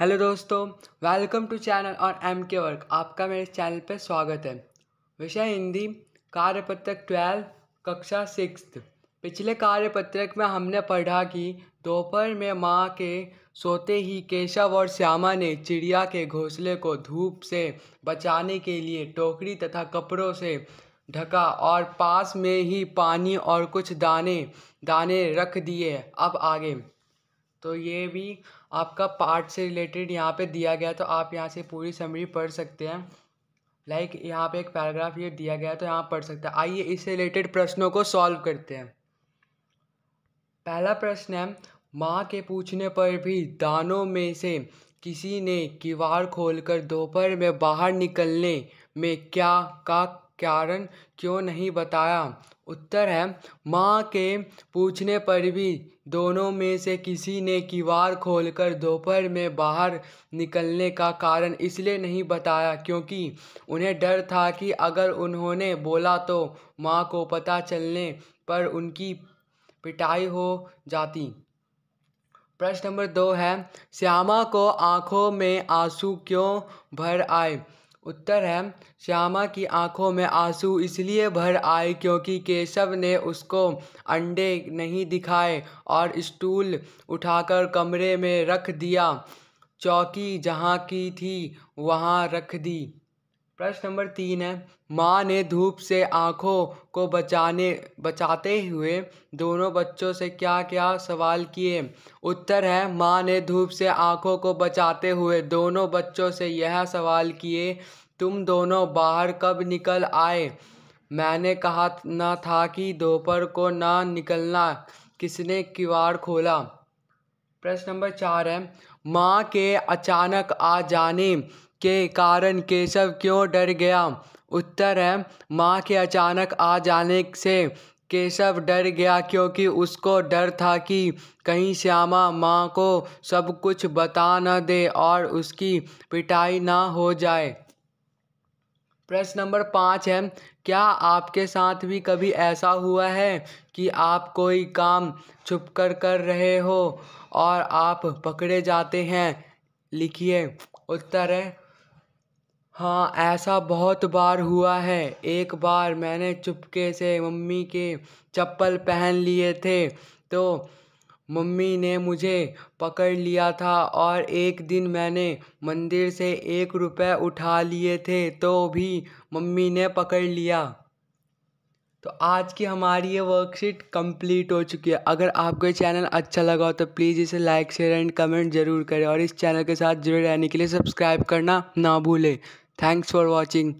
hello दोस्तों welcome to channel और M K work आपका मेरे चैनल पर स्वागत है विषय हिंदी कार्यपत्रक ट्वेल्व कक्षा सिक्स पिछले कार्यपत्रक में हमने पढ़ा कि दोपहर में माँ के सोते ही केशव और श्यामा ने चिड़िया के घोंसले को धूप से बचाने के लिए टोकरी तथा कपड़ों से ढका और पास में ही पानी और कुछ दाने दाने रख दिए अब आगे तो ये भी आपका पार्ट से रिलेटेड यहाँ पे दिया गया तो आप यहाँ से पूरी समरी पढ़ सकते हैं लाइक like यहाँ पे एक पैराग्राफ ये दिया गया तो यहाँ पढ़ सकते हैं आइए इससे रिलेटेड प्रश्नों को सॉल्व करते हैं पहला प्रश्न है माँ के पूछने पर भी दानों में से किसी ने किवाड़ खोलकर दोपहर में बाहर निकलने में क्या का कारण क्यों नहीं बताया उत्तर है माँ के पूछने पर भी दोनों में से किसी ने किवाड़ खोलकर दोपहर में बाहर निकलने का कारण इसलिए नहीं बताया क्योंकि उन्हें डर था कि अगर उन्होंने बोला तो माँ को पता चलने पर उनकी पिटाई हो जाती प्रश्न नंबर दो है श्यामा को आंखों में आंसू क्यों भर आए उत्तर है श्यामा की आंखों में आंसू इसलिए भर आए क्योंकि केशव ने उसको अंडे नहीं दिखाए और स्टूल उठाकर कमरे में रख दिया चौकी जहाँ की थी वहाँ रख दी प्रश्न नंबर तीन है माँ ने धूप से आँखों को बचाने बचाते हुए दोनों बच्चों से क्या क्या सवाल किए उत्तर है माँ ने धूप से आँखों को बचाते हुए दोनों बच्चों से यह सवाल किए तुम दोनों बाहर कब निकल आए मैंने कहा ना था कि दोपहर को ना निकलना किसने किवाड़ खोला प्रश्न नंबर चार है माँ के अचानक आ जाने के कारण केशव क्यों डर गया उत्तर है माँ के अचानक आ जाने से केशव डर गया क्योंकि उसको डर था कि कहीं श्यामा माँ को सब कुछ बता न दे और उसकी पिटाई ना हो जाए प्रश्न नंबर पाँच है क्या आपके साथ भी कभी ऐसा हुआ है कि आप कोई काम छुप कर कर रहे हो और आप पकड़े जाते हैं लिखिए उत्तर है हाँ ऐसा बहुत बार हुआ है एक बार मैंने चुपके से मम्मी के चप्पल पहन लिए थे तो मम्मी ने मुझे पकड़ लिया था और एक दिन मैंने मंदिर से एक रुपये उठा लिए थे तो भी मम्मी ने पकड़ लिया तो आज की हमारी ये वर्कशीट कंप्लीट हो चुकी है अगर आपको ये चैनल अच्छा लगा हो तो प्लीज़ इसे लाइक शेयर एंड कमेंट ज़रूर करें और इस चैनल के साथ जुड़े रहने के लिए सब्सक्राइब करना ना भूलें थैंक्स फॉर वॉचिंग